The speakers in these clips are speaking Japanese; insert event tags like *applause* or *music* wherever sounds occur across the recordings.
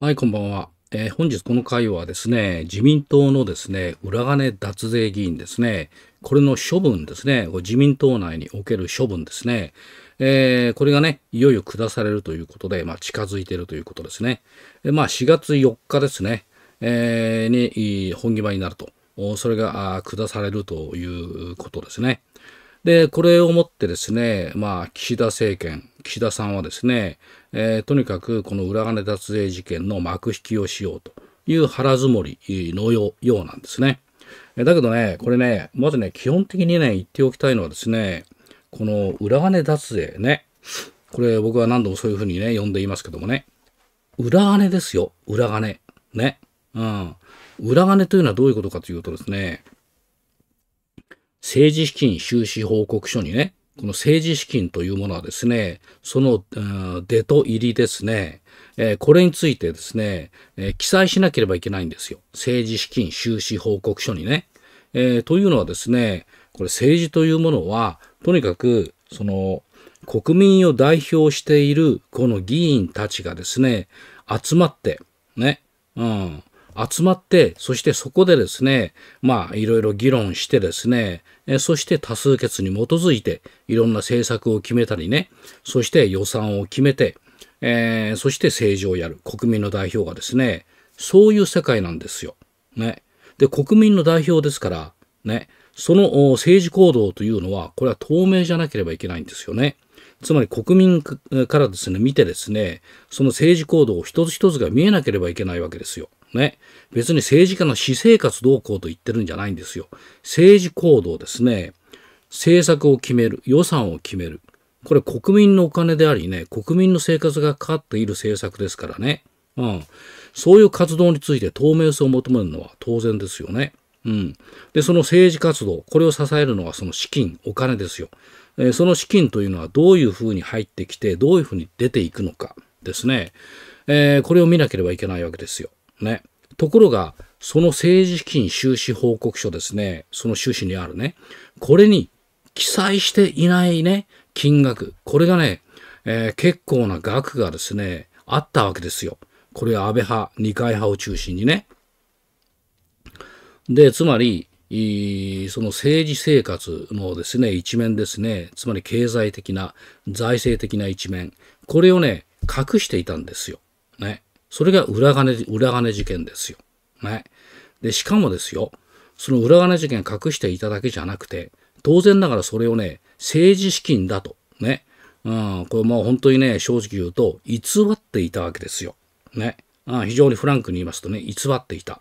はい、こんばんは。えー、本日この回はですね、自民党のですね、裏金脱税議員ですね、これの処分ですね、自民党内における処分ですね、えー、これがね、いよいよ下されるということで、まあ、近づいているということですね。まあ、4月4日ですね、えー、に本際になると。それが下されるということですね。で、これをもってですね、まあ、岸田政権、岸田さんはですね、えー、とにかくこの裏金脱税事件の幕引きをしようという腹積もりのようなんですね。だけどね、これね、まずね、基本的にね、言っておきたいのはですね、この裏金脱税ね、これ僕は何度もそういうふうにね、呼んでいますけどもね、裏金ですよ、裏金。ね。うん。裏金というのはどういうことかというとですね、政治資金収支報告書にね、この政治資金というものはですね、その、うん、出と入りですね、えー、これについてですね、えー、記載しなければいけないんですよ。政治資金収支報告書にね。えー、というのはですね、これ政治というものは、とにかく、その、国民を代表しているこの議員たちがですね、集まって、ね、うん、集まって、そしてそこでですね、まあいろいろ議論してですね、そして多数決に基づいていろんな政策を決めたりね、そして予算を決めて、えー、そして政治をやる国民の代表がですね、そういう世界なんですよ。ね。で、国民の代表ですから、ね、その政治行動というのは、これは透明じゃなければいけないんですよね。つまり国民からですね、見てですね、その政治行動を一つ一つが見えなければいけないわけですよ。ね。別に政治家の私生活どうこうと言ってるんじゃないんですよ。政治行動ですね。政策を決める。予算を決める。これ国民のお金でありね、国民の生活がかかっている政策ですからね。うん。そういう活動について透明性を求めるのは当然ですよね。うん。で、その政治活動、これを支えるのはその資金、お金ですよ。えその資金というのはどういうふうに入ってきて、どういうふうに出ていくのかですね。えー、これを見なければいけないわけですよ。ね。ところが、その政治資金収支報告書ですね、その収支にあるね、これに記載していないね、金額、これがね、えー、結構な額がですね、あったわけですよ。これは安倍派、二階派を中心にね。で、つまり、その政治生活のですね、一面ですね、つまり経済的な、財政的な一面、これをね、隠していたんですよ。ね。それが裏金、裏金事件ですよ。ね。で、しかもですよ、その裏金事件隠していただけじゃなくて、当然ながらそれをね、政治資金だと、ね。うん、これもう本当にね、正直言うと、偽っていたわけですよ。ね。ん、非常にフランクに言いますとね、偽っていた。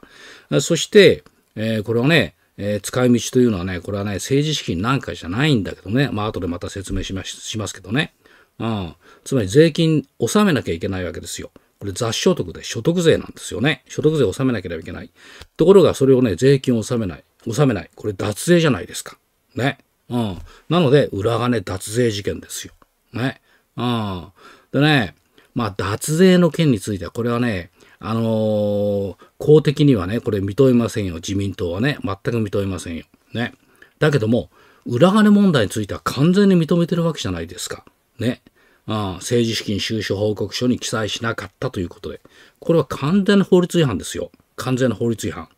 そして、えー、これはね、えー、使い道というのはね、これはね、政治資金なんかじゃないんだけどね、まあ後でまた説明しますしますけどね、うん、つまり税金納めなきゃいけないわけですよ。これ雑所得で所得税なんですよね。所得税を納めなければいけない。ところがそれをね、税金を納めない。納めない。これ脱税じゃないですか。ね。うん。なので、裏金脱税事件ですよ。ね。うん。でね、まあ、脱税の件については、これはね、あのー、公的にはね、これ認めませんよ。自民党はね、全く認めませんよ。ね。だけども、裏金問題については完全に認めてるわけじゃないですか。ね。ああ政治資金収支報告書に記載しなかったということで、これは完全な法律違反ですよ。完全な法律違反。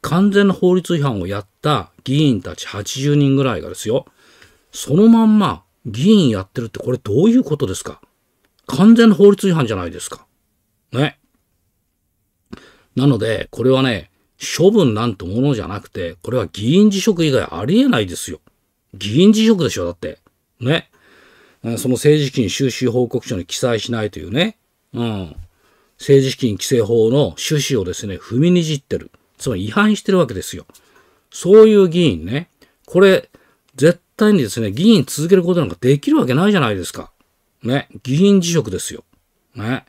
完全な法律違反をやった議員たち80人ぐらいがですよ、そのまんま議員やってるってこれどういうことですか完全な法律違反じゃないですか。ね。なので、これはね、処分なんてものじゃなくて、これは議員辞職以外ありえないですよ。議員辞職でしょ、だって。ね。その政治資金収支報告書に記載しないというね、うん、政治資金規正法の趣旨をですね、踏みにじってる。つまり違反してるわけですよ。そういう議員ね、これ、絶対にですね、議員続けることなんかできるわけないじゃないですか。ね、議員辞職ですよ。ね。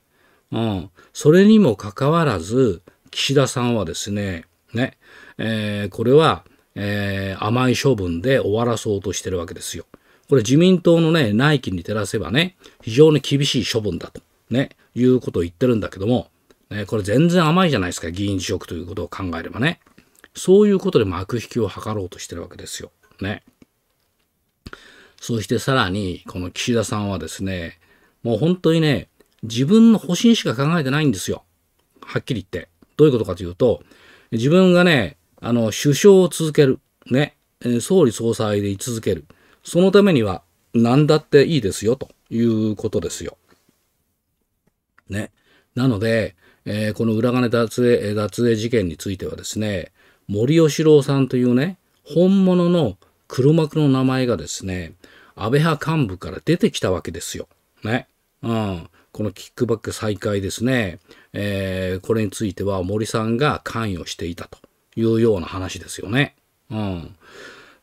うん。それにもかかわらず、岸田さんはですね、ね、えー、これは、えー、甘い処分で終わらそうとしてるわけですよ。これ自民党のね、内規に照らせばね、非常に厳しい処分だと、ね、いうことを言ってるんだけども、ね、これ全然甘いじゃないですか、議員辞職ということを考えればね。そういうことで幕引きを図ろうとしてるわけですよ。ね。そしてさらに、この岸田さんはですね、もう本当にね、自分の保身しか考えてないんですよ。はっきり言って。どういうことかというと、自分がね、あの、首相を続ける。ね。総理総裁で居続ける。そのためには何だっていいですよということですよ。ね。なので、えー、この裏金脱税、脱税事件についてはですね、森喜朗さんというね、本物の黒幕の名前がですね、安倍派幹部から出てきたわけですよ。ね。うん。このキックバック再開ですね。えー、これについては森さんが関与していたというような話ですよね。うん。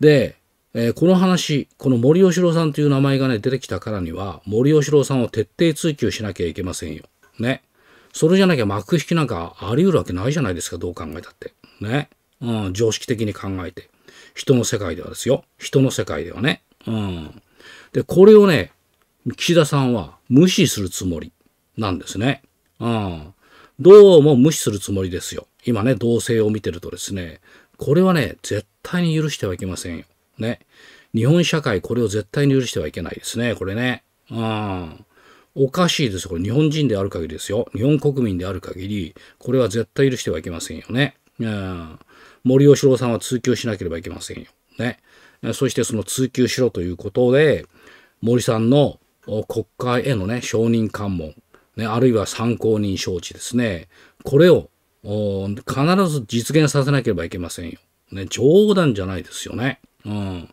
で、えー、この話、この森喜朗さんという名前がね、出てきたからには、森喜朗さんを徹底追求しなきゃいけませんよ。ね。それじゃなきゃ幕引きなんかあり得るわけないじゃないですか、どう考えたって。ね。うん、常識的に考えて。人の世界ではですよ。人の世界ではね。うん。で、これをね、岸田さんは無視するつもりなんですね。うん。どうも無視するつもりですよ。今ね、同性を見てるとですね、これはね、絶対に許してはいけませんよ。ね。日本社会、これを絶対に許してはいけないですね、これね。うん。おかしいですよ。これ日本人である限りですよ。日本国民である限り、これは絶対許してはいけませんよね。うん。森喜朗さんは追級しなければいけませんよ。ね。そしてその追級しろということで、森さんの国会へのね、承認喚問、ね、あるいは参考人招致ですね。これを必ず実現させなければいけませんよ。ね、冗談じゃないですよね。うん。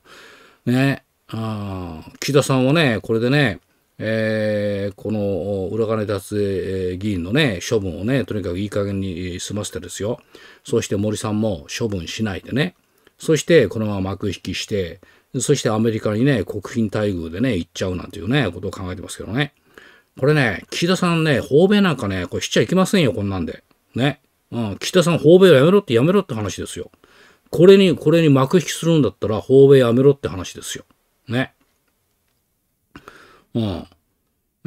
ね。あ木田さんはね、これでね、えー、この裏金脱税議員のね、処分をね、とにかくいい加減に済ませてですよ。そして森さんも処分しないでね。そしてこのまま幕引きして、そしてアメリカにね、国賓待遇でね、行っちゃうなんていうね、ことを考えてますけどね。これね、岸田さんね、訪米なんかね、これしちゃいけませんよ、こんなんで。ね。うん、岸田さん、訪米をやめろってやめろって話ですよ。これに、これに幕引きするんだったら、訪米やめろって話ですよ。ね。うん。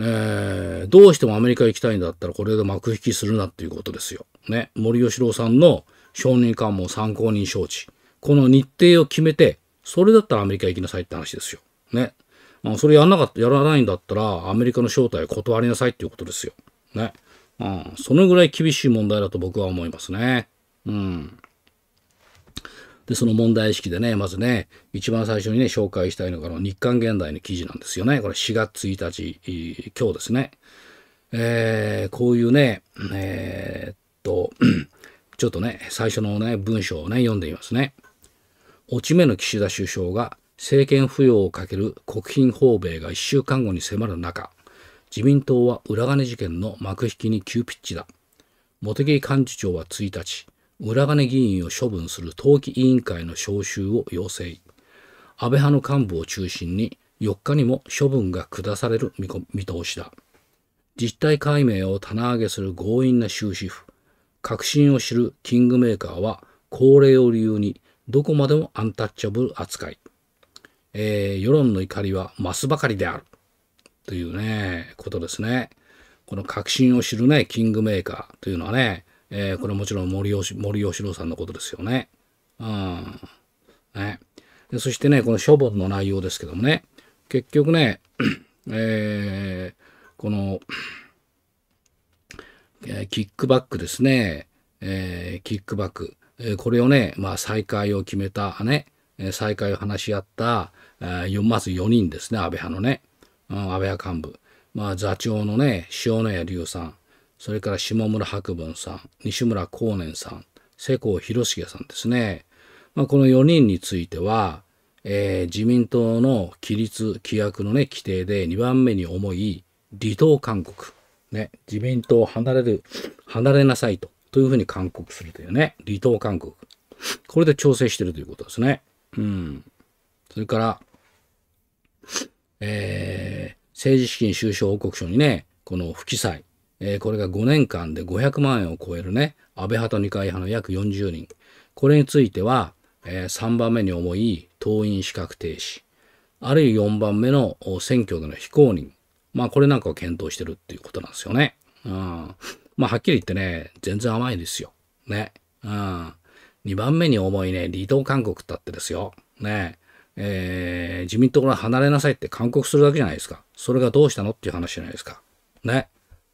えー、どうしてもアメリカ行きたいんだったら、これで幕引きするなっていうことですよ。ね。森喜朗さんの承認官も参考人招致。この日程を決めて、それだったらアメリカ行きなさいって話ですよ。ね。まあ、それやらなかった、やらないんだったら、アメリカの招待を断りなさいっていうことですよ。ね。うん。そのぐらい厳しい問題だと僕は思いますね。うん。で、その問題意識でね、まずね、一番最初にね、紹介したいのが、日刊現代の記事なんですよね。これ4月1日、今日ですね。えー、こういうね、えー、っと、*clears throat* ちょっとね、最初のね、文章をね、読んでみますね。落ち目の岸田首相が政権浮揚をかける国賓訪米が1週間後に迫る中、自民党は裏金事件の幕引きに急ピッチだ。茂木幹事長は1日、裏金議員を処分する党紀委員会の招集を要請安倍派の幹部を中心に4日にも処分が下される見通しだ実態解明を棚上げする強引な終止符確信を知るキングメーカーは高齢を理由にどこまでもアンタッチャブル扱い、えー、世論の怒りは増すばかりであるというねことですねこの確信を知るねキングメーカーというのはねえー、これもちろん森吉森吉郎さんのことですよね。うん。ね。でそしてね、この処分の内容ですけどもね、結局ね、*clears throat* えー、この、えー、キックバックですね、えー、キックバック、えこれをね、まあ、再開を決めた、ね、再開を話し合った、えまず4人ですね、安倍派のね、うん、安倍派幹部、まあ、座長のね、塩谷隆さん、それから下村博文さん、西村光年さん、世耕弘成さんですね。まあ、この4人については、えー、自民党の規律、規約のね、規定で2番目に重い離党勧告。ね、自民党を離れる、離れなさいと、というふうに勧告するというね、離党勧告。これで調整してるということですね。うん。それから、えー、政治資金収支報告書にね、この不記載、えー、これが5年間で500万円を超えるね、安倍派と二階派の約40人。これについては、えー、3番目に重い党員資格停止、あるいは4番目の選挙での非公認。まあこれなんかを検討してるっていうことなんですよね。うん。まあはっきり言ってね、全然甘いですよ。ね。うん。2番目に重いね、離党勧告ったってですよ。ね。えー、自民党から離れなさいって勧告するだけじゃないですか。それがどうしたのっていう話じゃないですか。ね。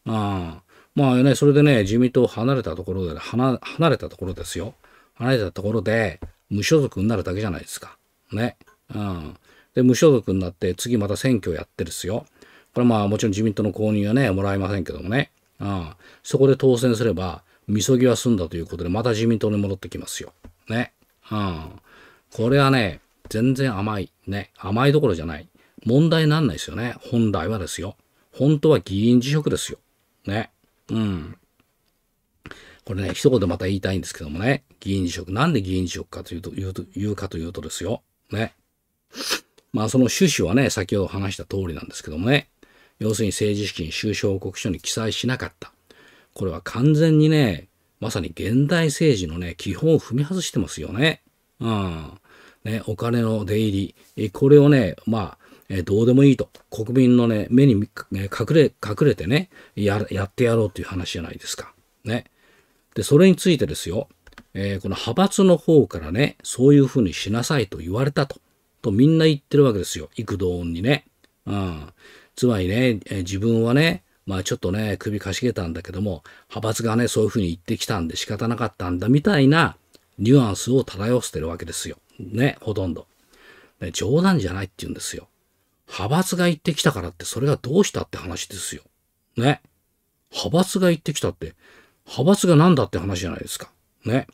あまあね、それでね、自民党を離れたところで、離れたところですよ。離れたところで、無所属になるだけじゃないですか。ね。うん。で、無所属になって、次また選挙やってですよ。これまあもちろん自民党の公認はね、もらえませんけどもね。うん。そこで当選すれば、みそぎは済んだということで、また自民党に戻ってきますよ。ね。うん。これはね、全然甘い。ね。甘いどころじゃない。問題になんないですよね。本来はですよ。本当は議員辞職ですよ。ね。うん。これね、一言また言いたいんですけどもね、議員辞職。なんで議員辞職かというと、言うと、言うかというとですよ。ね。まあその趣旨はね、先ほど話した通りなんですけどもね、要するに政治資金収支報告書に記載しなかった。これは完全にね、まさに現代政治のね、基本を踏み外してますよね。うん。ね、お金の出入り、これをね、まあ、えー、どうでもいいと、国民のね、目に、ね、隠れ、隠れてねや、やってやろうという話じゃないですか。ね。で、それについてですよ、えー、この派閥の方からね、そういうふうにしなさいと言われたと、とみんな言ってるわけですよ。幾度音にね。うん。つまりね、えー、自分はね、まあちょっとね、首かしげたんだけども、派閥がね、そういうふうに言ってきたんで仕方なかったんだみたいなニュアンスを漂わせてるわけですよ。ね、ほとんど。ね、冗談じゃないって言うんですよ。派閥が行ってきたからってそれがどうしたって話ですよ。ね。派閥が行ってきたって、派閥が何だって話じゃないですか。ね。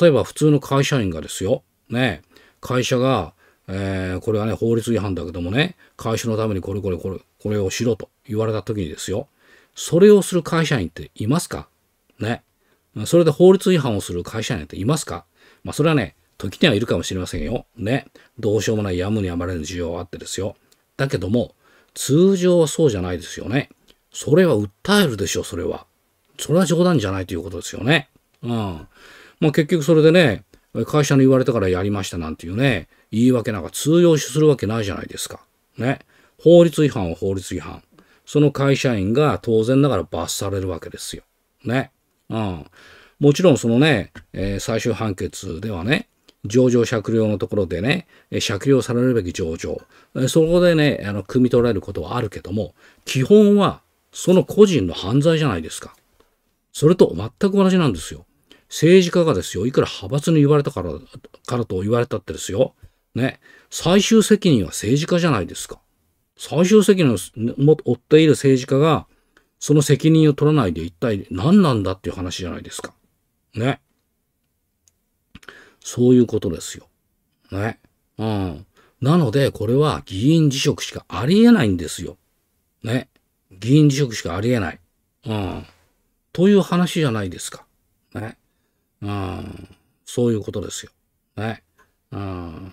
例えば普通の会社員がですよ。ね。会社が、えー、これはね、法律違反だけどもね、会社のためにこれこれこれ、これをしろと言われた時にですよ。それをする会社員っていますかね。それで法律違反をする会社員っていますかまあそれはね、時にはいるかもしれませんよ。ね。どうしようもないやむにやまれぬ事情があってですよ。だけども、通常はそうじゃないですよね。それは訴えるでしょ、それは。それは冗談じゃないということですよね。うん。まあ結局それでね、会社に言われたからやりましたなんていうね、言い訳なんか通用するわけないじゃないですか。ね。法律違反は法律違反。その会社員が当然ながら罰されるわけですよ。ね。うん。もちろんそのね、えー、最終判決ではね、上場借量のところでね、借量されるべき上場。そこでね、あの、汲み取られることはあるけども、基本はその個人の犯罪じゃないですか。それと全く同じなんですよ。政治家がですよ、いくら派閥に言われたから、からと言われたってですよ。ね、最終責任は政治家じゃないですか。最終責任を負っている政治家が、その責任を取らないで一体何なんだっていう話じゃないですか。ね。そういうことですよ。ね。うん。なので、これは議員辞職しかありえないんですよ。ね。議員辞職しかありえない。うん。という話じゃないですか。ね。うん。そういうことですよ。ね。うん。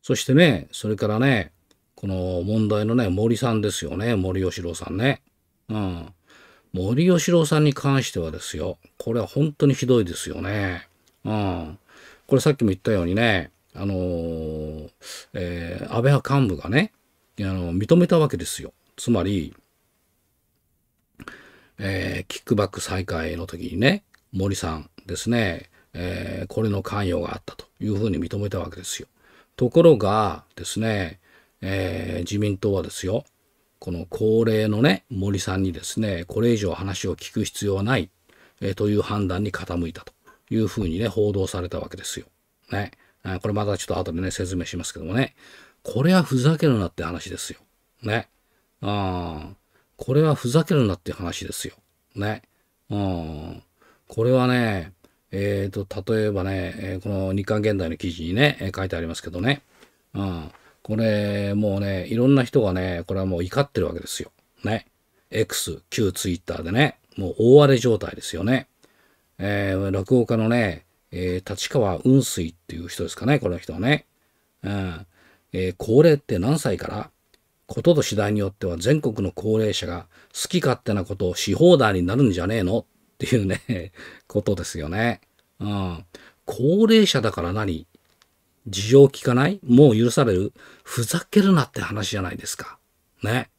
そしてね、それからね、この問題のね、森さんですよね。森喜朗さんね。うん。森喜朗さんに関してはですよ。これは本当にひどいですよね。うん。これさっきも言ったようにね、あのー、えー、安倍派幹部がね、あの認めたわけですよ。つまり、えー、キックバック再開の時にね、森さんですね、えー、これの関与があったというふうに認めたわけですよ。ところがですね、えー、自民党はですよ、この高齢のね、森さんにですね、これ以上話を聞く必要はない、えー、という判断に傾いたと。いうふうにね、報道されたわけですよ。ね。これまたちょっと後でね、説明しますけどもね。これはふざけるなって話ですよ。ね。うん。これはふざけるなって話ですよ。ね。うん。これはね、えっ、ー、と、例えばね、えこの日刊現代の記事にね、え書いてありますけどね。うん。これ、もうね、いろんな人がね、これはもう怒ってるわけですよ。ね。X、旧 Twitter でね、もう大荒れ状態ですよね。えー、落語家のね、えー、立川雲水っていう人ですかね、この人はね。うん。えー、高齢って何歳からことと次第によっては全国の高齢者が好き勝手なことをし放題になるんじゃねえのっていうねことですよね。うん。高齢者だから何事情聞かないもう許されるふざけるなって話じゃないですか。ね。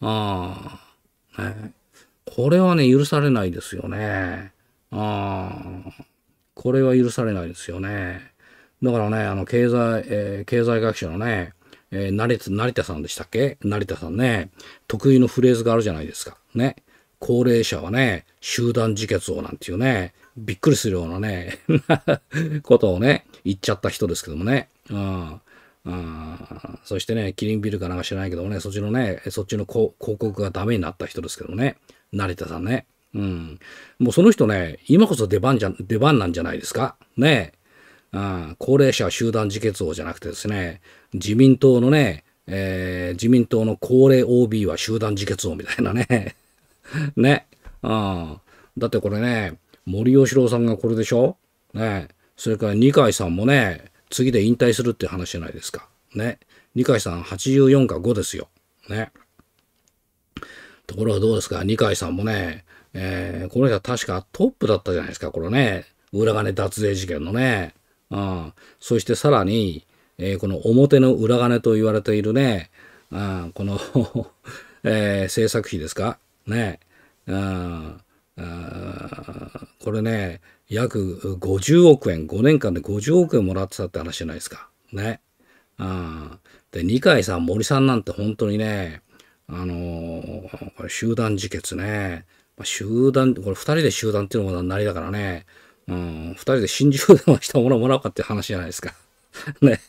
うん。ね。これはね、許されないですよね。あこれは許されないですよね。だからね、あの、経済、えー、経済学者のね、えー、成田、成田さんでしたっけ成田さんね、得意のフレーズがあるじゃないですか。ね。高齢者はね、集団自決をなんていうね、びっくりするようなね、*laughs* ことをね、言っちゃった人ですけどもね。うん。うん、そしてね、キリンビルかなんか知らないけどもね、そっちのね、そっちの広告がダメになった人ですけどもね、成田さんね。うん。もうその人ね、今こそ出番じゃ、出番なんじゃないですかねえ。うん。高齢者集団自決王じゃなくてですね、自民党のね、えー、自民党の高齢 OB は集団自決王みたいなね。*laughs* ね。うん。だってこれね、森喜朗さんがこれでしょねそれから二階さんもね、次で引退するって話じゃないですか。ね。二階さん84か5ですよ。ね。ところがどうですか二階さんもね、えー、この人は確かトップだったじゃないですか、このね。裏金脱税事件のね。うん。そしてさらに、えー、この表の裏金と言われているね、うん、この *laughs* えー、制作費ですかね。うん。これね、約50億円、5年間で50億円もらってたって話じゃないですか。ね。うん。で、二階さん、森さんなんて本当にね、あのー、これ集団自決ね。まあ、集団、これ二人で集団っていうのもなりだからね。うん、二人で新集団をしたものもらおうかって話じゃないですか。*laughs* ね。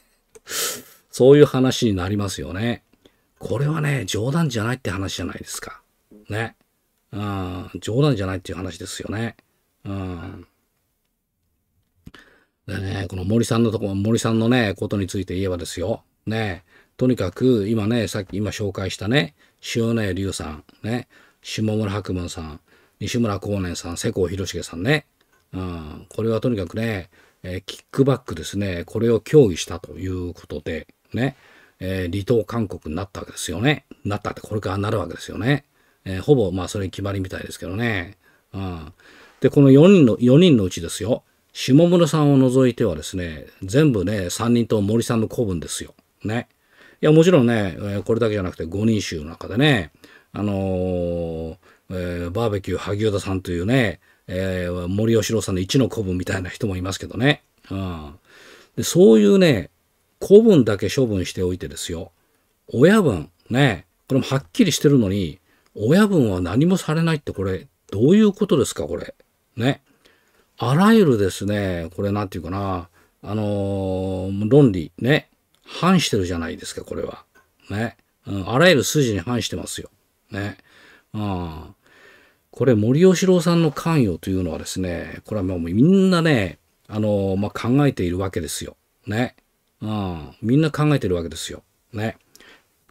そういう話になりますよね。これはね、冗談じゃないって話じゃないですか。ね。うん、冗談じゃないっていう話ですよね。うん。でね、この森さんのとこ、森さんのね、ことについて言えばですよ。ね。とにかく、今ね、さっき、今紹介したね、塩根龍さん、ね。下村白馬さん、西村光年さん、世耕弘成さんね。うん、これはとにかくね、えー、キックバックですね、これを協議したということで、ね、えー、離党勧告になったわけですよね。なったってこれからなるわけですよね。えー、ほぼ、まあ、それに決まりみたいですけどね。うん。で、この4人の、4人のうちですよ、下村さんを除いてはですね、全部ね、3人と森さんの子分ですよ。ね。いや、もちろんね、えこれだけじゃなくて5人衆の中でね、あのー、えー、バーベキュー萩生田さんというね、えー、森喜朗さんの一の子分みたいな人もいますけどね、うん、でそういうね子分だけ処分しておいてですよ親分ねこれもはっきりしてるのに親分は何もされないってこれどういうことですかこれねあらゆるですねこれ何て言うかなあのー、論理ね反してるじゃないですかこれはね、うん、あらゆる筋に反してますよね。うん。これ、森喜朗さんの関与というのはですね、これはもうみんなね、あの、まあ、考えているわけですよ。ね。うん。みんな考えているわけですよ。ね。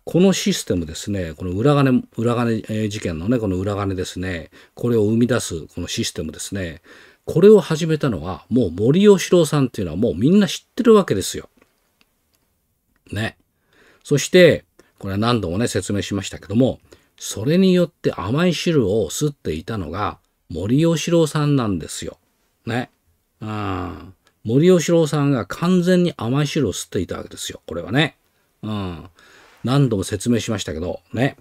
このシステムですね、この裏金、裏金事件のね、この裏金ですね、これを生み出すこのシステムですね、これを始めたのは、もう森喜朗さんっていうのはもうみんな知ってるわけですよ。ね。そして、これは何度もね、説明しましたけども、それによって甘い汁を吸っていたのが森吉郎さんなんですよ。ね。うん。森吉郎さんが完全に甘い汁を吸っていたわけですよ。これはね。うん。何度も説明しましたけど、ね。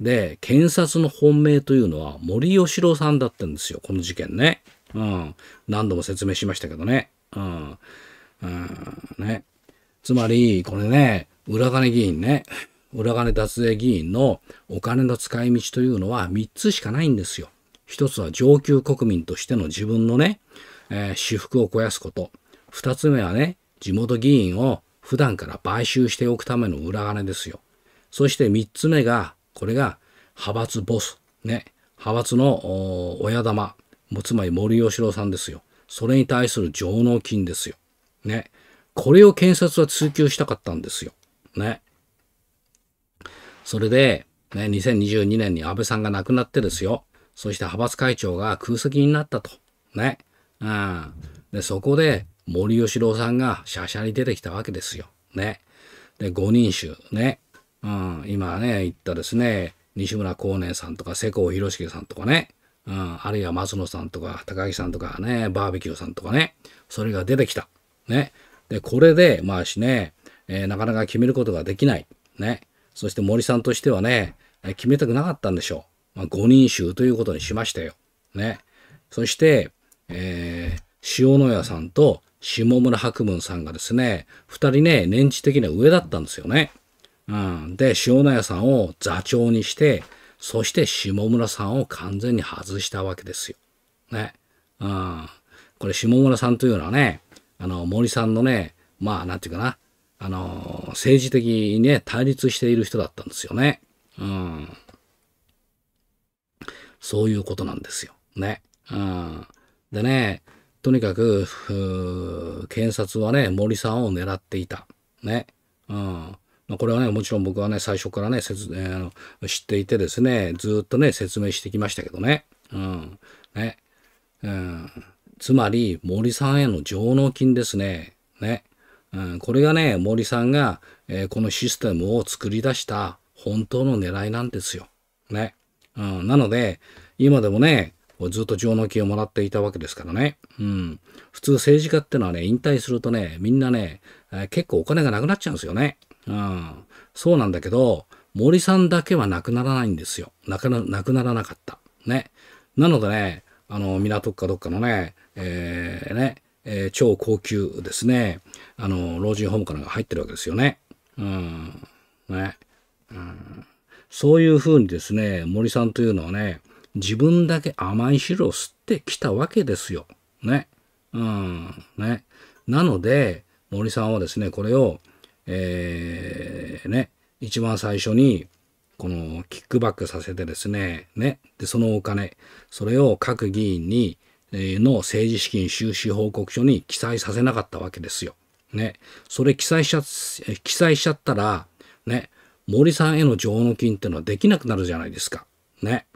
で、検察の本命というのは森吉郎さんだったんですよ。この事件ね。うん。何度も説明しましたけどね。うん。うん、ね。つまり、これね、裏金議員ね。裏金脱税議員のお金の使い道というのは3つしかないんですよ。1つは上級国民としての自分のね、えー、私服を肥やすこと。2つ目はね、地元議員を普段から買収しておくための裏金ですよ。そして3つ目が、これが派閥ボス。ね。派閥の親玉。もつまり森喜朗さんですよ。それに対する上納金ですよ。ね。これを検察は追及したかったんですよ。ね。それで、ね、2022年に安倍さんが亡くなってですよ。そして派閥会長が空席になったと。ね。うん。で、そこで森喜朗さんがシャシャに出てきたわけですよ。ね。で、五人衆。ね。うん。今ね、言ったですね、西村光年さんとか世耕弘樹さんとかね。うん。あるいは松野さんとか高木さんとかね、バーベキューさんとかね。それが出てきた。ね。で、これで、まあしね、えー、なかなか決めることができない。ね。そして森さんとしてはね、決めたくなかったんでしょう。まあ、5人衆ということにしましたよ。ね。そして、えー、塩野屋さんと下村博文さんがですね、2人ね、年次的には上だったんですよね。うん。で、塩野屋さんを座長にして、そして下村さんを完全に外したわけですよ。ね。うん。これ下村さんというのはね、あの、森さんのね、まあ、なんていうかな、あの、政治的にね、対立している人だったんですよね。うん。そういうことなんですよ。ね。うん。でね、とにかく、検察はね、森さんを狙っていた。ね。うん。これはね、もちろん僕はね、最初からね、説明、えー、あの知っていてですね、ずっとね、説明してきましたけどね。うん。ね。うん。つまり、森さんへの上納金ですね。ね。うん、これがね、森さんが、えー、このシステムを作り出した本当の狙いなんですよ。ね。うん、なので、今でもね、ずっと上納金をもらっていたわけですからね。うん。普通政治家ってのはね、引退するとね、みんなね、えー、結構お金がなくなっちゃうんですよね。うん。そうなんだけど、森さんだけはなくならないんですよ。なくななくならなかった。ね。なのでね、あの、港かどっかのね、えー、ね、えー、超高級ですね、あの、老人ホームからが入ってるわけですよね。うん。ね。うん、そういうふうにですね、森さんというのはね、自分だけ甘い汁を吸ってきたわけですよ。ね。うん。ね。なので、森さんはですね、これを、えー、ね、一番最初に、このキックバックさせてですね、ね、で、そのお金、それを各議員に、えの政治資金収支報告書に記載させなかったわけですよ。ね、それ記載しちゃ、記載しちゃったら、ね、森さんへの上納金ってのはできなくなるじゃないですか。ね。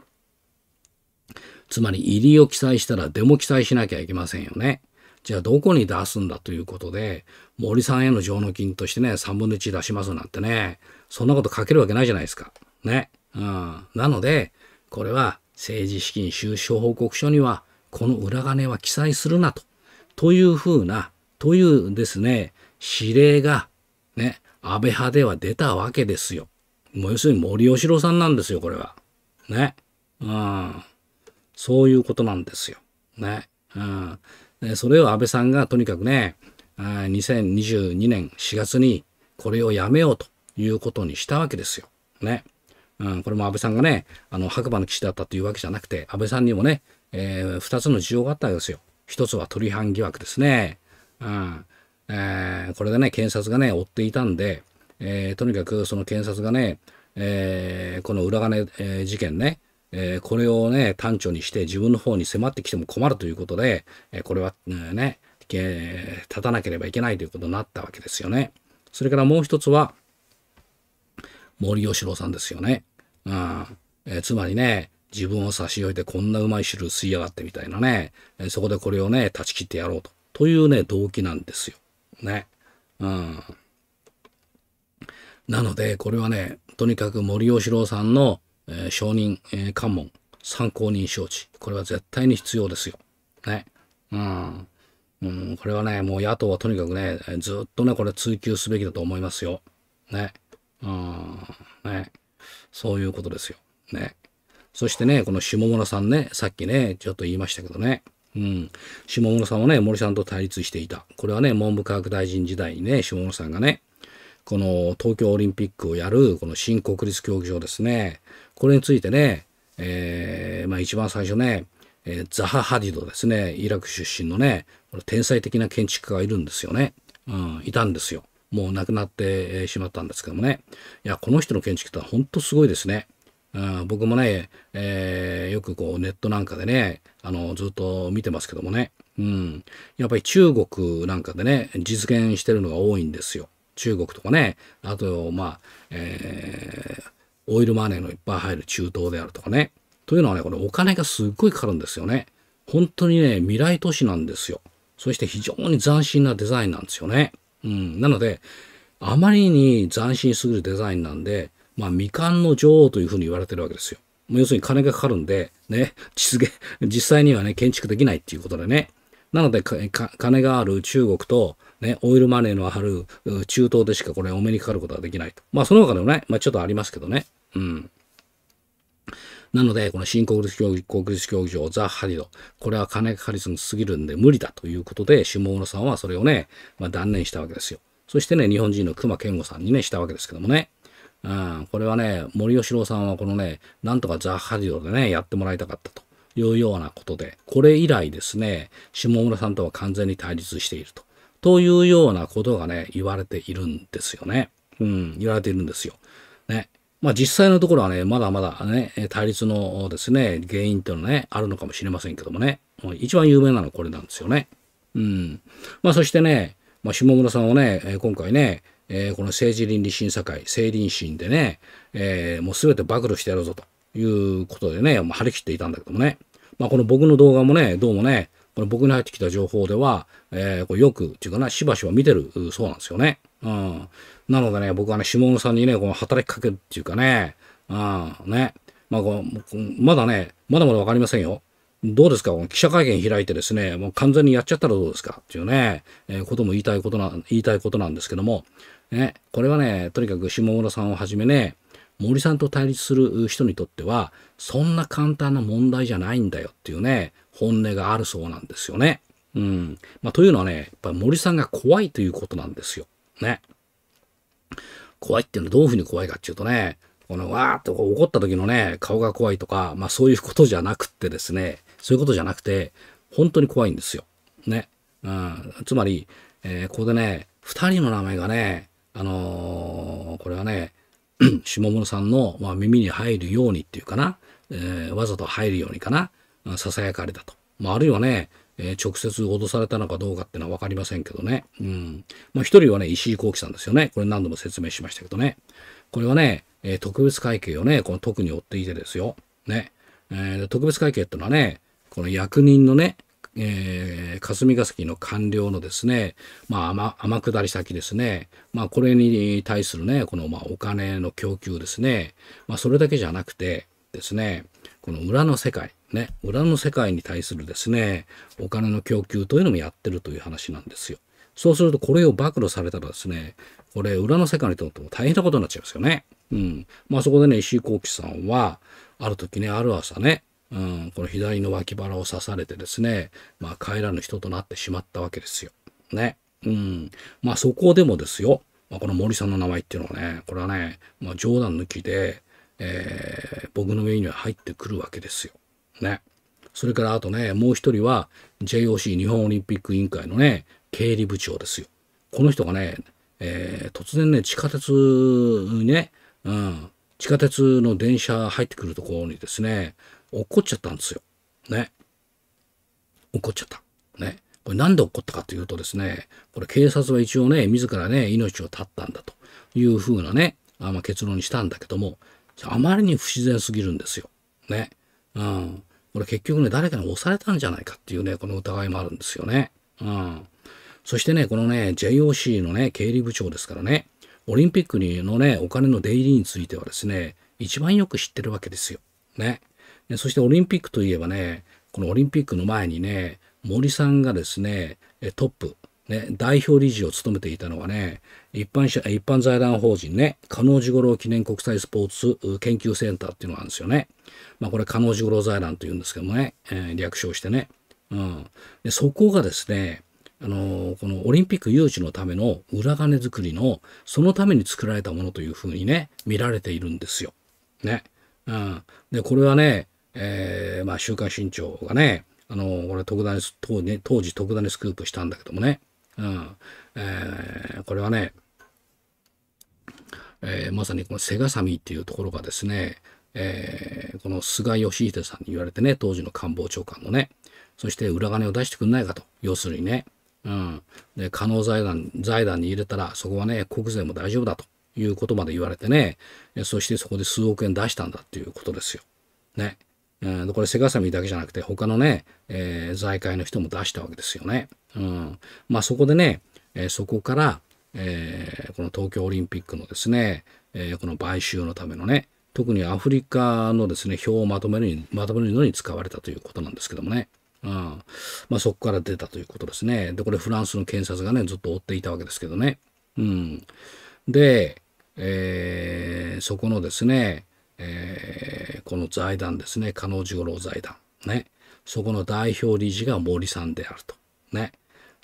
つまり、入りを記載したらデも記載しなきゃいけませんよね。じゃあ、どこに出すんだということで、森さんへの上納金としてね、3分の1出しますなんてね、そんなこと書けるわけないじゃないですか。ね。うん。なので、これは政治資金収支報告書には、この裏金は記載するなと。というふうなというですね、指令が、ね、安倍派では出たわけですよ。もう要するに森喜朗さんなんですよ、これは。ね。うん。そういうことなんですよ。ね。うん。それを安倍さんがとにかくね、2022年4月にこれをやめようということにしたわけですよ。ね。うん、これも安倍さんがね、あの、白馬の騎士だったというわけじゃなくて、安倍さんにもね、えー、2つの事情があったわけですよ。1つは鳥藩疑惑ですね。うんえー、これでね、検察がね、追っていたんで、えー、とにかくその検察がね、えー、この裏金、えー、事件ね、えー、これをね、単調にして自分の方に迫ってきても困るということで、えー、これは、ね、えー、立たなければいけないということになったわけですよね。それからもう一つは、森喜朗さんですよね。うん。えー、つまりね、自分を差し置いてこんなうまい汁吸いやがってみたいなね、えー、そこでこれをね、断ち切ってやろうと。というね、動機なんですよ。ね。うん。なので、これはね、とにかく森喜朗さんの、えー、承認、えー、関門、参考人招致。これは絶対に必要ですよ。ね。うん。うん、これはね、もう野党はとにかくね、ずっとね、これ追及すべきだと思いますよ。ね。うん。ね。そういうことですよ。ね。そしてね、この下村さんね、さっきね、ちょっと言いましたけどね、うん、下村さんはね、森さんと対立していた。これはね、文部科学大臣時代にね、下村さんがね、この東京オリンピックをやる、この新国立競技場ですね。これについてね、えー、まあ一番最初ね、えー、ザハ・ハディドですね、イラク出身のね、この天才的な建築家がいるんですよね。うん、いたんですよ。もう亡くなってしまったんですけどもね。いや、この人の建築ってほんとすごいですね。うん、僕もね、えー、よくこうネットなんかでね、あの、ずっと見てますけどもね、うん、やっぱり中国なんかでね、実現してるのが多いんですよ。中国とかね、あと、まあ、えー、オイルマネーのいっぱい入る中東であるとかね。というのはね、これお金がすっごいかかるんですよね。本当にね、未来都市なんですよ。そして非常に斬新なデザインなんですよね。うん。なので、あまりに斬新すぎるデザインなんで、まあ、未完の女王というふうに言われてるわけですよ。要するに金がかかるんで、ね、実現、実際にはね、建築できないっていうことでね。なので、金がある中国と、ね、オイルマネーのある中東でしかこれお目にかかることはできないと。まあ、その他でもね、まあ、ちょっとありますけどね。うん。なので、この新国立競技国立競技場、ザ・ハリド、これは金かかりすぎるんで無理だということで、下村さんはそれをね、まあ、断念したわけですよ。そしてね、日本人の熊健吾さんにね、したわけですけどもね。うん、これはね、森喜朗さんはこのね、なんとかザ・ハリドでね、やってもらいたかったというようなことで、これ以来ですね、下村さんとは完全に対立していると。というようなことがね、言われているんですよね。うん、言われているんですよ。ね。まあ実際のところはね、まだまだね、対立のですね、原因っていうのはね、あるのかもしれませんけどもね、一番有名なのはこれなんですよね。うん。まあそしてね、まあ、下村さんをね、今回ね、えー、この政治倫理審査会、政倫審でね、えー、もう全て暴露してやるぞということでね、ま張り切っていたんだけどもね、まあ、この僕の動画もね、どうもね、この僕に入ってきた情報では、えー、これよく、っていうかな、しばしば見てるそうなんですよね。うん。なのでね、僕はね、下野さんにね、この働きかけるっていうかね、うん、ね、まあこまだね、まだまだわかりませんよ。どうですかこの記者会見開いてですね、もう完全にやっちゃったらどうですかっていうね、えー、ことも言いたいことな、言いたいことなんですけども、ね、これはね、とにかく下村さんをはじめね、森さんと対立する人にとっては、そんな簡単な問題じゃないんだよっていうね、本音があるそうなんですよね。うん。まあ、というのはね、やっぱ森さんが怖いということなんですよ。ね。怖いっていうのはどういうふうに怖いかっていうとね、このわーって怒った時のね、顔が怖いとか、まあそういうことじゃなくてですね、そういうことじゃなくて、本当に怖いんですよ。ね。うん。つまり、えー、ここでね、二人の名前がね、あのー、これはね *clears throat* 下村さんの、まあ、耳に入るようにっていうかな、えー、わざと入るようにかなささやかれたと、まあ、あるいはね、えー、直接脅されたのかどうかっていうのは分かりませんけどね一、うんまあ、人はね石井幸喜さんですよねこれ何度も説明しましたけどねこれはね、えー、特別会計をねこの特に追っていてですよ、ねえー、特別会計っていうのはねこの役人のねえー、霞が関の官僚のですね、まあ天、天下り先ですね、まあ、これに対するね、この、まあ、お金の供給ですね、まあ、それだけじゃなくてですね、この裏の世界、ね、裏の世界に対するですね、お金の供給というのもやってるという話なんですよ。そうすると、これを暴露されたらですね、これ、裏の世界にとっても大変なことになっちゃいますよね。うん。まあ、そこでね、石井幸喜さんは、ある時ね、ある朝ね、うん、この左の脇腹を刺されてですね、まあ、帰らぬ人となってしまったわけですよ。ね。うん。まあ、そこでもですよ、まあ、この森さんの名前っていうのはね、これはね、まあ、冗談抜きで、えー、僕の目には入ってくるわけですよ。ね。それからあとね、もう一人は JOC 日本オリンピック委員会のね、経理部長ですよ。この人がね、えー、突然ね、地下鉄にね、うん、地下鉄の電車入ってくるところにですね、怒っちゃったんですよ。ね。怒っちゃった。ね。これなんで起こったかというとですね、これ警察は一応ね、自らね、命を絶ったんだというふうなね、あま結論にしたんだけども、あまりに不自然すぎるんですよ。ね。うん。これ結局ね、誰かに押されたんじゃないかっていうね、この疑いもあるんですよね。うん。そしてね、このね、JOC のね、経理部長ですからね、オリンピックのね、お金の出入りについてはですね、一番よく知ってるわけですよ。ね。そしてオリンピックといえばね、このオリンピックの前にね、森さんがですね、トップ、ね、代表理事を務めていたのはね、一般社一般財団法人ね、加納治五郎記念国際スポーツ研究センターっていうのがあるんですよね。まあこれ加納治五郎財団というんですけどもね、えー、略称してね。うん、でそこがですね、あのー、このオリンピック誘致のための裏金作りの、そのために作られたものというふうにね、見られているんですよ。ね。うん、で、これはね、えー、まあ、週刊新潮がね、あの、俺、特大当時、当時特大スクープしたんだけどもね、うん、えー、これはね、えー、まさにこのセガサミっていうところがですね、えー、この菅義偉さんに言われてね、当時の官房長官のね、そして裏金を出してくんないかと、要するにね、うん、で、加納財団、財団に入れたら、そこはね、国税も大丈夫だということまで言われてね、そしてそこで数億円出したんだっていうことですよ。ね。えー、これセガサミだけじゃなくて他のね、えー、財界の人も出したわけですよね。うん、まあそこでね、えー、そこから、えー、この東京オリンピックのですね、えー、この買収のためのね特にアフリカのですね表をまとめるまとめるのに使われたということなんですけどもね。うんまあ、そこから出たということですね。で、これフランスの検察がね、ずっと追っていたわけですけどね。うん、で、えー、そこのですね、えー、この財団ですね加納五郎財団ねそこの代表理事が森さんであるとね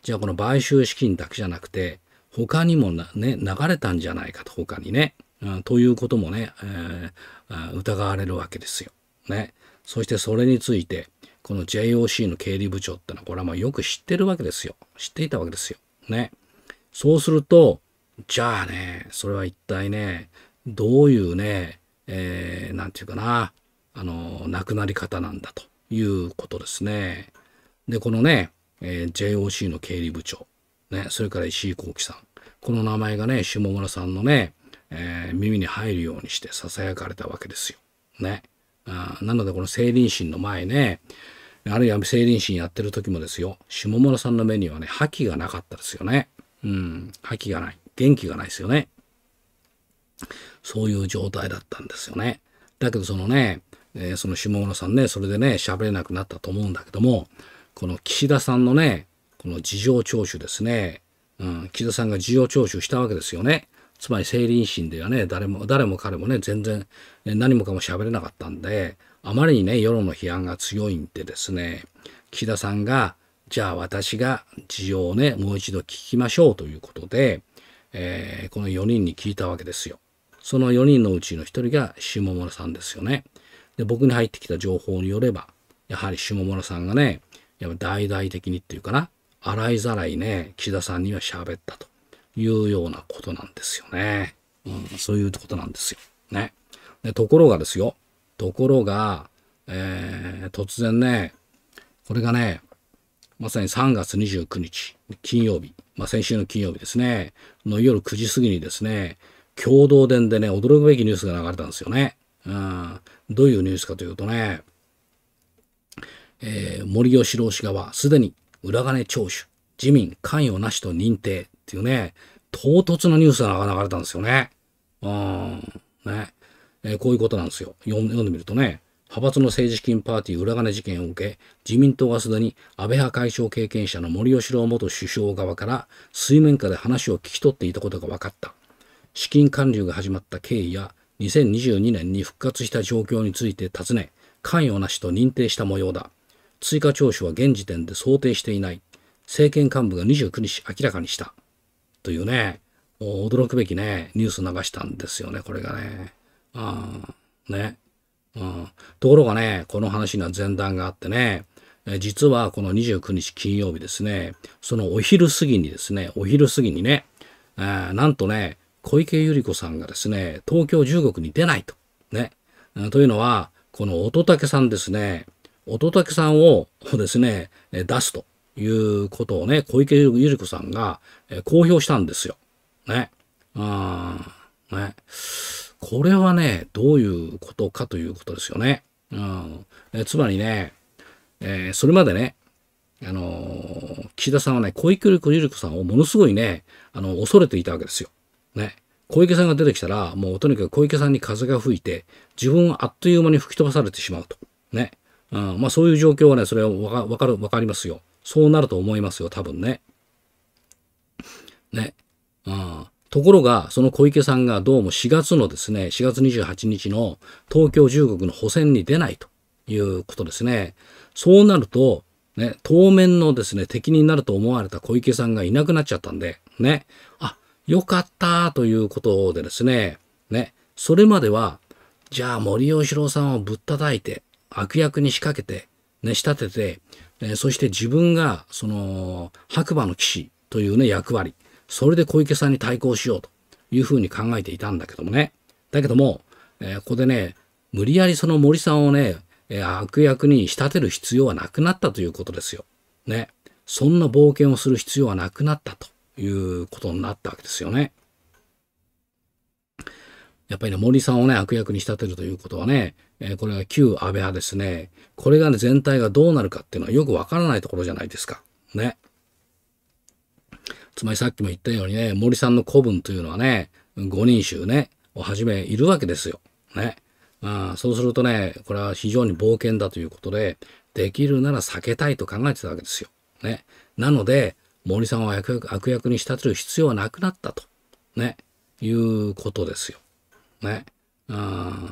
じゃあこの買収資金だけじゃなくて他にもね流れたんじゃないかと他にね、うん、ということもね、えー、疑われるわけですよ。ね、そしてそれについてこの JOC の経理部長ってのはこれはまあよく知ってるわけですよ。知っていたわけですよ。ね。そうするとじゃあねそれは一体ねどういうねえー、なんていうかな、あの、亡くなり方なんだということですね。で、このね、えー、JOC の経理部長、ね、それから石井幸喜さん。この名前がね、下村さんのね、えー、耳に入るようにして囁かれたわけですよ。ね。あなので、この成林審の前ね、あるいは成林審やってる時もですよ、下村さんの目にはね、覇気がなかったですよね。うん、覇気がない。元気がないですよね。そういう状態だったんですよね。だけどそのね、えー、その下村さんね、それでね、喋れなくなったと思うんだけども、この岸田さんのね、この事情聴取ですね、うん、岸田さんが事情聴取したわけですよね。つまり生理審ではね、誰も、誰も彼もね、全然何もかも喋れなかったんで、あまりにね、世論の批判が強いんでですね、岸田さんが、じゃあ私が事情をね、もう一度聞きましょうということで、えー、この4人に聞いたわけですよ。その4人のうちの1人が下村さんですよね。で、僕に入ってきた情報によれば、やはり下村さんがね、やっぱ大々的にっていうかな、洗いざらいね、岸田さんには喋ったというようなことなんですよね。うん、そういうことなんですよ。ね。でところがですよ。ところが、えー、突然ね、これがね、まさに3月29日、金曜日、まあ、先週の金曜日ですね、の夜9時過ぎにですね、共同伝でね、驚くべきニュースが流れたんですよね。うん、どういうニュースかというとね、えー、森喜朗氏側、すでに裏金聴取、自民関与なしと認定っていうね、唐突なニュースが流れたんですよね。うん、ね。えー、こういうことなんですよ。読んでみるとね、派閥の政治資金パーティー裏金事件を受け、自民党はすでに安倍派解消経験者の森喜朗元首相側から水面下で話を聞き取っていたことが分かった。資金還流が始まった経緯や2022年に復活した状況について尋ね、関与なしと認定した模様だ。追加聴取は現時点で想定していない。政権幹部が29日明らかにした。というね、驚くべきね、ニュース流したんですよね、これがね。あね。うん、ところがね、この話には前段があってね、実はこの29日金曜日ですね、そのお昼過ぎにですね、お昼過ぎにね、えー、なんとね、小池百合子さんがですね、東京15区に出ないと。ね。というのは、この乙武さんですね、乙武さんをですね、出すということをね、小池百合子さんが公表したんですよ。ね。あね。これはね、どういうことかということですよね。うん、えつまりね、えー、それまでね、あのー、岸田さんはね、小池百合子さんをものすごいね、あの、恐れていたわけですよ。ね。小池さんが出てきたら、もうとにかく小池さんに風が吹いて、自分はあっという間に吹き飛ばされてしまうと。ね。うん、まあそういう状況はね、それはわかる、わかりますよ。そうなると思いますよ、多分ね。ね。うん。ところが、その小池さんがどうも4月のですね、4月28日の東京中国の補選に出ないということですね。そうなると、ね、当面のですね、敵になると思われた小池さんがいなくなっちゃったんで、ね、あ、よかったということでですね、ね、それまでは、じゃあ森喜朗さんをぶったたいて、悪役に仕掛けて、ね、仕立てて、ね、そして自分が、その、白馬の騎士というね、役割、それで小池さんに対抗しようというふうに考えていたんだけどもね。だけども、えー、ここでね、無理やりその森さんをね、え悪役に仕立てる必要はなくなったということですよ。ね。そんな冒険をする必要はなくなったということになったわけですよね。やっぱりね、森さんをね、悪役に仕立てるということはね、えこれは旧安倍派ですね。これがね、全体がどうなるかっていうのはよくわからないところじゃないですか。ね。つまりさっきも言ったようにね、森さんの子分というのはね、5人衆ね、をはじめいるわけですよ。ね。まあ、そうするとね、これは非常に冒険だということで、できるなら避けたいと考えてたわけですよ。ね。なので、森さんを悪役に仕立てる必要はなくなったと、ね、いうことですよ。ね。うん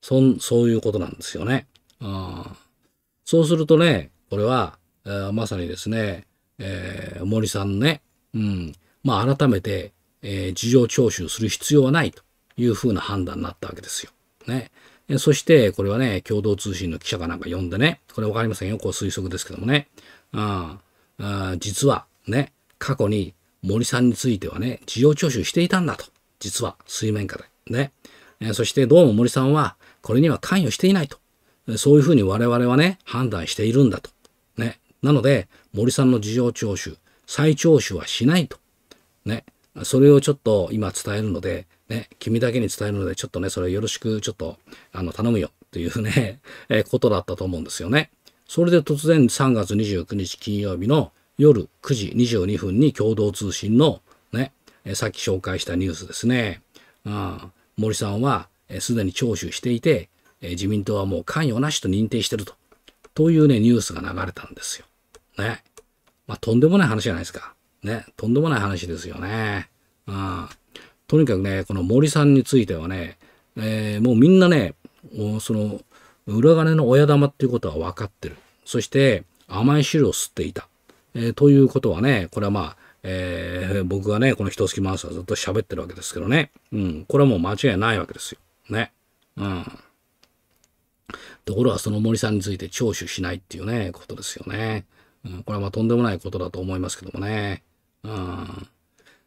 そんそういうことなんですよね。うん、そうするとね、これは、えー、まさにですね、えー、森さんね、うん、まあ改めて、えー、事情聴取する必要はないというふうな判断になったわけですよ。ね。そして、これはね、共同通信の記者かなんか呼んでね、これわかりませんよ、こう推測ですけどもね。うん、あ実はね、過去に森さんについてはね、事情聴取していたんだと。実は水面下で。ね。えそしてどうも森さんはこれには関与していないと。そういうふうに我々はね、判断しているんだと。ね。なので、森さんの事情聴取、再聴取はしないと。ね。それをちょっと今伝えるので、ね、君だけに伝えるので、ちょっとね、それよろしく、ちょっと、あの、頼むよ、というね、えー、ことだったと思うんですよね。それで突然3月29日金曜日の夜9時22分に共同通信のね、さっき紹介したニュースですね。うん、森さんはすでに聴取していて、自民党はもう関与なしと認定してると。というね、ニュースが流れたんですよ。ね。まあ、とんでもない話じゃないですか。ね。とんでもない話ですよね。うん。とにかくね、この森さんについてはね、えー、もうみんなね、その、裏金の親玉っていうことは分かってる。そして、甘い汁を吸っていた。えー、ということはね、これはまあ、えー、僕がね、この人好きマウスはずっと喋ってるわけですけどね。うん。これはもう間違いないわけですよ。ね。うん。ところがその森さんについて聴取しないっていうね、ことですよね。うん、これはまあとんでもないことだと思いますけどもね。うん。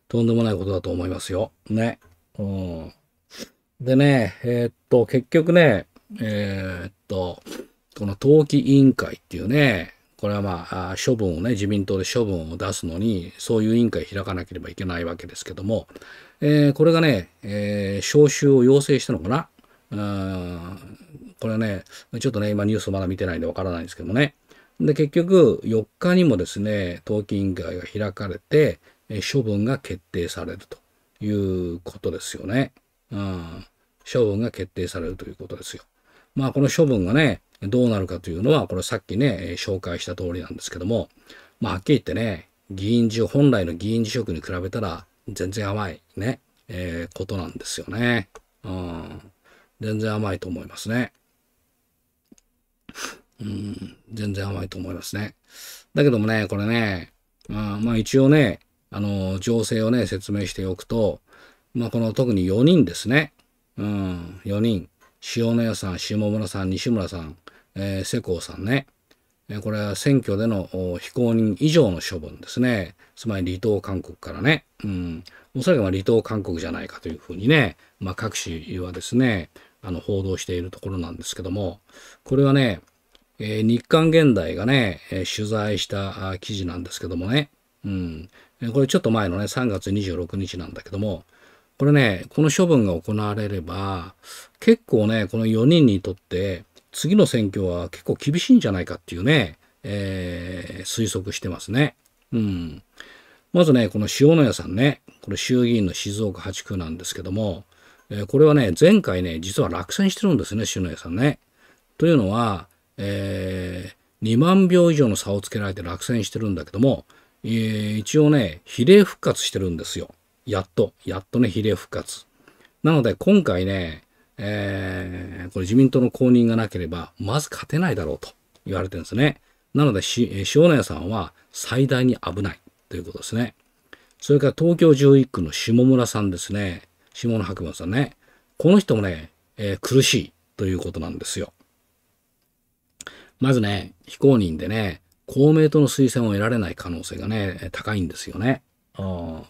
とんでもないことだと思いますよ。ね。うん。でね、えー、っと、結局ね、えー、っと、この登記委員会っていうね、これはまあ、処分をね、自民党で処分を出すのに、そういう委員会開かなければいけないわけですけども、えー、これがね、えー、招集を要請したのかな。うんこれね、ちょっとね、今ニュースまだ見てないんでわからないんですけどもね。で、結局、4日にもですね、党紀委員会が開かれて、処分が決定されるということですよね。うん、処分が決定されるということですよ。まあ、この処分がね、どうなるかというのは、これさっきね、紹介した通りなんですけども、まあ、はっきり言ってね、議員辞、本来の議員辞職に比べたら、全然甘いね、えー、ことなんですよね。うん。全然甘いと思いますね。うん、全然甘いと思いますね。だけどもね、これね、あ、まあ一応ね、あの、情勢をね、説明しておくと、まあこの特に4人ですね。うん、4人。塩屋さん、下村さん、西村さん、えー、世耕さんね。これは選挙での非公認以上の処分ですね。つまり離党勧告からね。うん。おそらくま離党勧告じゃないかというふうにね、まあ、各紙はですね、あの報道しているところなんですけども、これはね、えー、日刊現代がね、えー、取材した記事なんですけどもね、うん。これちょっと前のね、3月26日なんだけども、これね、この処分が行われれば、結構ね、この4人にとって、次の選挙は結構厳しいんじゃないかっていうね、えー、推測してますね。うん。まずね、この塩谷さんね、これ衆議院の静岡8区なんですけども、えー、これはね、前回ね、実は落選してるんですね、塩谷さんね。というのは、えー、2万票以上の差をつけられて落選してるんだけども、えー、一応ね、比例復活してるんですよ。やっと、やっとね、比例復活。なので、今回ね、えー、これ自民党の公認がなければ、まず勝てないだろうと言われてるんですね。なので、塩谷さんは最大に危ないということですね。それから東京11区の下村さんですね。下野白馬さんね。この人もね、えー、苦しいということなんですよ。まずね、非公認でね、公明党の推薦を得られない可能性がね、高いんですよね。あ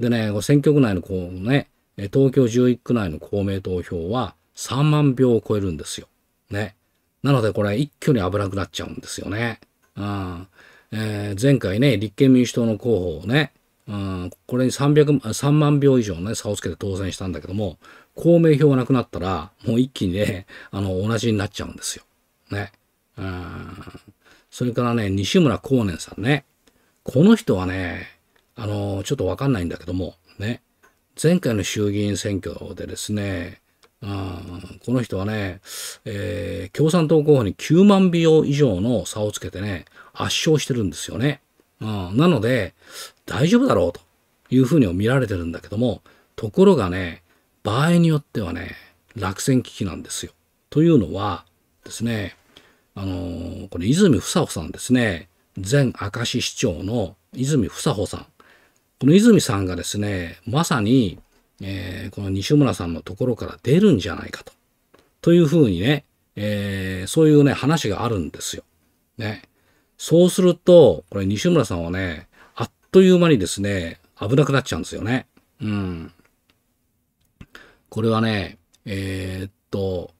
でね、選挙区内のこうね、東京11区内の公明党票は3万票を超えるんですよ。ね。なのでこれ一挙に危なくなっちゃうんですよね。うん。えー、前回ね、立憲民主党の候補をね、うん、これに300 3万票以上の、ね、差をつけて当選したんだけども、公明票がなくなったら、もう一気にね、あの、同じになっちゃうんですよ。ね。うん。それからね、西村光年さんね。この人はね、あの、ちょっとわかんないんだけども、ね、前回の衆議院選挙でですね、うん、この人はね、えー、共産党候補に9万票以上の差をつけてね、圧勝してるんですよね。うん、なので、大丈夫だろうというふうに見られてるんだけども、ところがね、場合によってはね、落選危機なんですよ。というのはですね、あのー、これ泉房穂さんですね、前明石市長の泉房穂さん。この泉さんがですね、まさに、えー、この西村さんのところから出るんじゃないかと。というふうにね、えー、そういうね、話があるんですよ。ね。そうすると、これ西村さんはね、あっという間にですね、危なくなっちゃうんですよね。うん。これはね、えー、っと、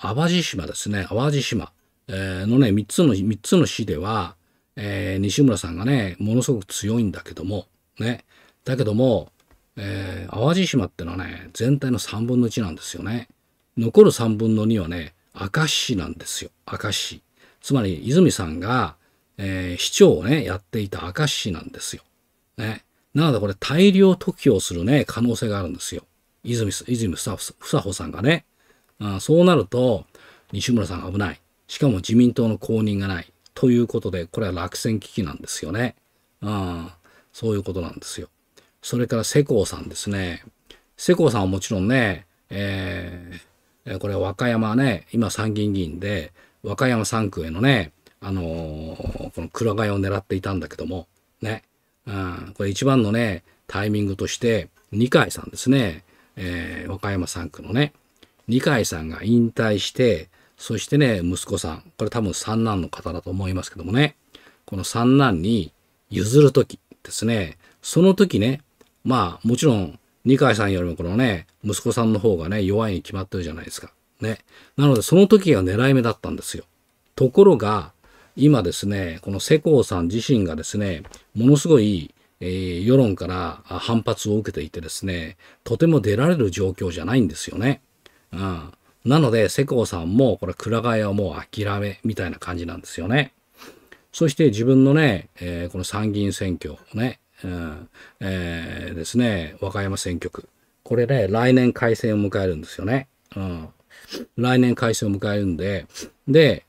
淡路島ですね、淡路島、えのね、3つの、3つの市では、えー、西村さんがね、ものすごく強いんだけども、ね。だけども、えー、淡路島ってのはね、全体の3分の1なんですよね。残る3分の2はね、明石市なんですよ。明石市。つまり、泉さんが、えー、市長をね、やっていた明石市なんですよ。ね。なので、これ大量突起をするね、可能性があるんですよ。泉、泉ふさほさんがね。あそうなると、西村さん危ない。しかも自民党の公認がない。ということで、これは落選危機なんですよね。うん。そういうことなんですよ。それから世耕さんですね。世耕さんはもちろんね、えー、これ和歌山ね、今参議院議員で、和歌山3区へのね、あのー、この黒替えを狙っていたんだけども、ね、うん、これ一番のね、タイミングとして、二階さんですね、えー、和歌山3区のね、二階さんが引退して、そしてね、息子さん、これ多分三男の方だと思いますけどもね、この三男に譲るとき、ですね、その時ね、まあもちろん二階さんよりもこのね、息子さんの方がね、弱いに決まってるじゃないですか。ね。なのでその時が狙い目だったんですよ。ところが、今ですね、この世耕さん自身がですね、ものすごい、えー、世論から反発を受けていてですね、とても出られる状況じゃないんですよね。うん。なので、世耕さんも、これ、くら替えはもう諦め、みたいな感じなんですよね。そして自分のね、えー、この参議院選挙ね、うんえー、ですね、和歌山選挙区。これね、来年改選を迎えるんですよね。うん。来年改選を迎えるんで、で、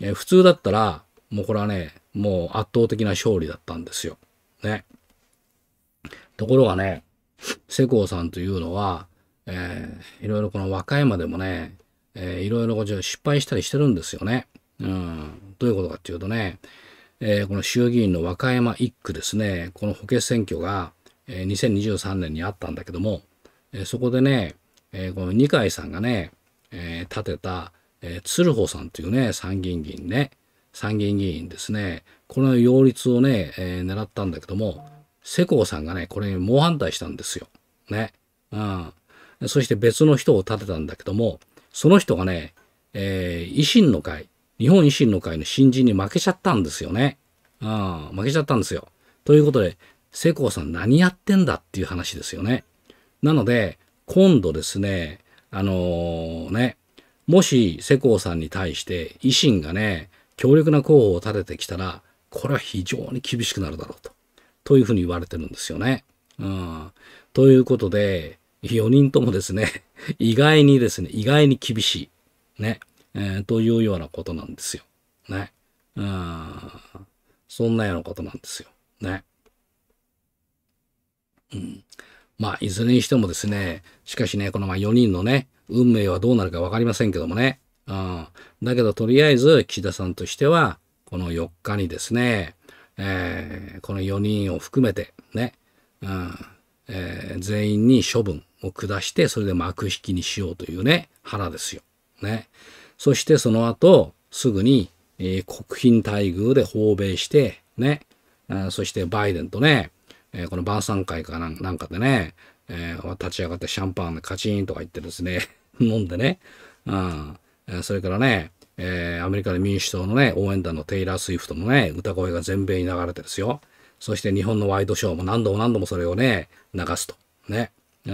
えー、普通だったら、もうこれはね、もう圧倒的な勝利だったんですよ。ね。ところがね、世耕さんというのは、えー、いろいろこの和歌山でもね、えー、いろいろ失敗したりしてるんですよね。うん。どういうことかっていうとね、えー、この衆議院の和歌山一区ですね、この補欠選挙が、えー、2023年にあったんだけども、えー、そこでね、えー、この二階さんがね、えー、立てた、えー、鶴穂さんというね、参議院議員ね、参議院議員ですね、この擁立をね、えー、狙ったんだけども、世耕さんがね、これに猛反対したんですよ。ね。うん。そして別の人を立てたんだけども、その人がね、えー、維新の会、日本維新の会の新人に負けちゃったんですよね。うん、負けちゃったんですよ。ということで、世耕さん何やってんだっていう話ですよね。なので、今度ですね、あのー、ね、もし世耕さんに対して維新がね、強力な候補を立ててきたら、これは非常に厳しくなるだろうと。というふうに言われてるんですよね。うん。ということで、4人ともですね、意外にですね、意外に厳しい。ね。えー、というようなことなんですよ。ね。うん。そんなようなことなんですよ。ね。うん。まあ、いずれにしてもですね、しかしね、このまあ4人のね、運命はどうなるか分かりませんけどもね。うん。だけど、とりあえず、岸田さんとしては、この4日にですね、えー、この4人を含めて、ね、うん、えー、全員に処分を下して、それで幕引きにしようというね、腹ですよ。ね。そしてその後、すぐに、えー、国賓待遇で訪米して、ね、そしてバイデンとね、えー、この晩餐会かなんかでね、えー、立ち上がってシャンパンでカチンとか言ってですね、*laughs* 飲んでね、うん、それからね、えー、アメリカの民主党のね、応援団のテイラー・スウィフトもね、歌声が全米に流れてですよ。そして日本のワイドショーも何度も何度もそれをね、流すと。ね。う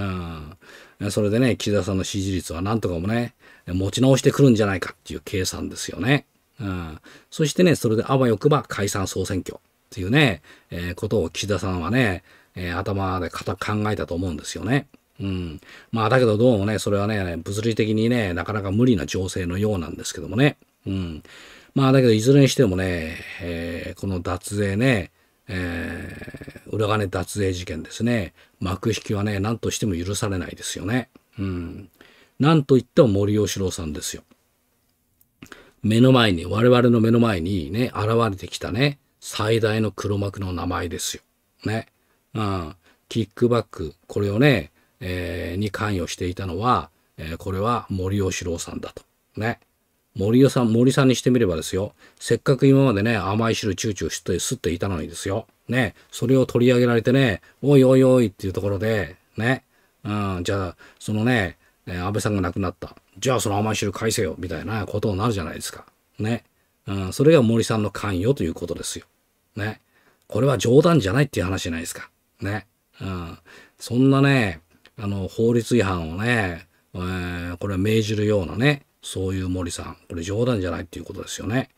ん。それでね、岸田さんの支持率はなんとかもね、持ち直してくるんじゃないかっていう計算ですよね。うん。そしてね、それであわよくば解散総選挙っていうね、えー、ことを岸田さんはね、えー、頭で考えたと思うんですよね。うん。まあ、だけどどうもね、それはね、物理的にね、なかなか無理な情勢のようなんですけどもね。うん。まあ、だけど、いずれにしてもね、えー、この脱税ね、えー、裏金脱税事件ですね幕引きはね何としても許されないですよね。うん、何と言っても森喜朗さんですよ。目の前に我々の目の前にね現れてきたね最大の黒幕の名前ですよ。ね。うん、キックバックこれをね、えー、に関与していたのは、えー、これは森喜朗さんだと。ね。森さん、森さんにしてみればですよ。せっかく今までね、甘い汁チューチュー吸って吸っていたのにですよ。ね、それを取り上げられてね、おいおいおいっていうところで、ね、うん、じゃあ、そのね、安倍さんが亡くなった。じゃあその甘い汁返せよ、みたいなことになるじゃないですか。ね。うん、それが森さんの関与ということですよ。ね。これは冗談じゃないっていう話じゃないですか。ね。うん。そんなね、あの、法律違反をね、えー、これは命じるようなね、そういう森さん、これ冗談じゃないっていうことですよね。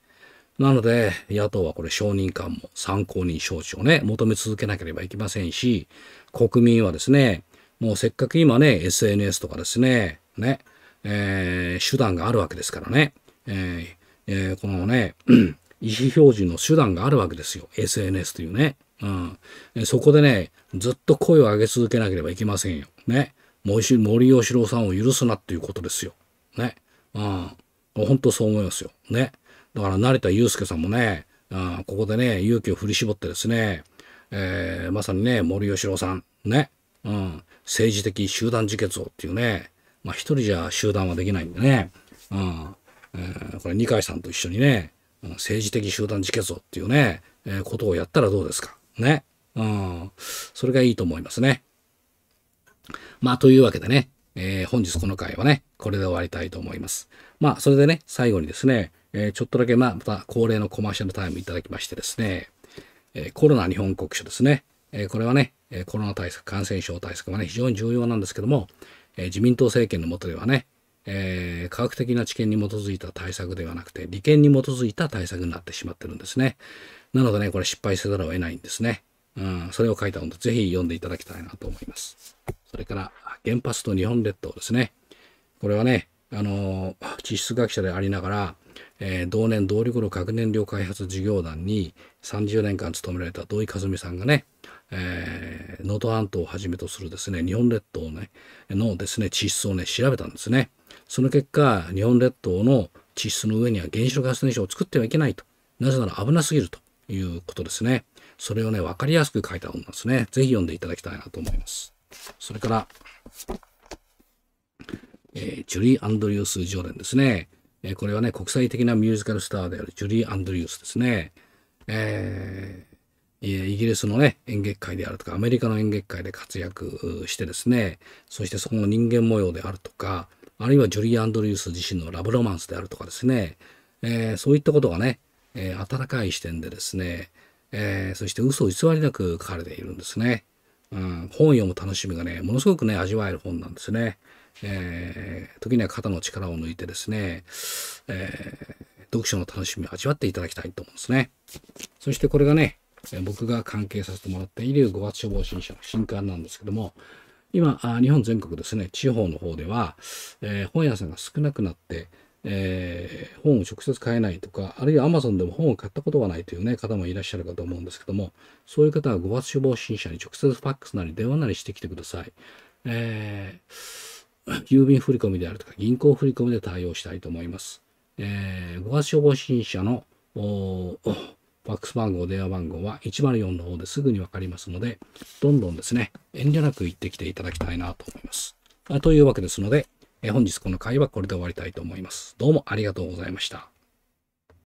なので、野党はこれ承認官も参考人招致をね、求め続けなければいけませんし、国民はですね、もうせっかく今ね、SNS とかですね、ね、えー、手段があるわけですからね、えーえー、このね、*clears throat* 意思表示の手段があるわけですよ。SNS というね。うん。そこでね、ずっと声を上げ続けなければいけませんよ。ね。森吉郎さんを許すなっていうことですよ。ね。うん。本当そう思いますよ。ね。だから成田悠介さんもね、うん、ここでね、勇気を振り絞ってですね、えー、まさにね、森喜朗さん、ね、うん、政治的集団自決をっていうね、まあ一人じゃ集団はできないんでね、うん、えー、これ二階さんと一緒にね、うん、政治的集団自決をっていうね、えー、ことをやったらどうですか。ね。うん、それがいいと思いますね。まあというわけでね、えー、本日この回はね、これで終わりたいと思います。まあ、それでね、最後にですね、えー、ちょっとだけ、まあ、また恒例のコマーシャルタイムいただきましてですね、えー、コロナ日本国書ですね。えこれはね、えコロナ対策、感染症対策はね、非常に重要なんですけども、え自民党政権の下ではね、えー、科学的な知見に基づいた対策ではなくて、利権に基づいた対策になってしまってるんですね。なのでね、これ失敗せざるを得ないんですね。うん、それを書いた本とぜひ読んでいただきたいなと思います。それから原発と日本列島ですね。これはね、あの、地質学者でありながら、えー、同年同力の核燃料開発事業団に30年間勤められた土井和美さんがね、え能、ー、登半島をはじめとするですね、日本列島、ね、のですね、地質をね、調べたんですね。その結果、日本列島の地質の上には原子力発電所を作ってはいけないと。なぜなら危なすぎるということですね。それをね、分かりやすく書いた本なんですね。是非読んでいただきたいなと思います。それから、えー、ジュリー・アンドリュース・常連ですね。えー、これはね、国際的なミュージカルスターであるジュリー・アンドリュースですね。えー、イギリスのね、演劇界であるとか、アメリカの演劇界で活躍してですね、そしてそこの人間模様であるとか、あるいはジュリー・アンドリュース自身のラブロマンスであるとかですね、えー、そういったことがね、えー、温かい視点でですね、えー、そして嘘偽りなく書かれているんですね。うん、本読む楽しみがね、ものすごくね、味わえる本なんですね。えー、時には肩の力を抜いてですね、えー、読書の楽しみを味わっていただきたいと思うんですね。そしてこれがね、僕が関係させてもらっている5月処方新社の新刊なんですけども、今、日本全国ですね、地方の方では、えー、本屋さんが少なくなって、えー、本を直接買えないとか、あるいは Amazon でも本を買ったことがないという、ね、方もいらっしゃるかと思うんですけども、そういう方は5発死亡信者に直接ファックスなり電話なりしてきてください。えー、郵便振込であるとか銀行振込で対応したいと思います。えー、誤発死亡信者のファックス番号、電話番号は104の方ですぐにわかりますので、どんどんですね、遠慮なく行ってきていただきたいなと思います。というわけですので、え本日この回はこれで終わりたいと思います。どうもありがとうございました。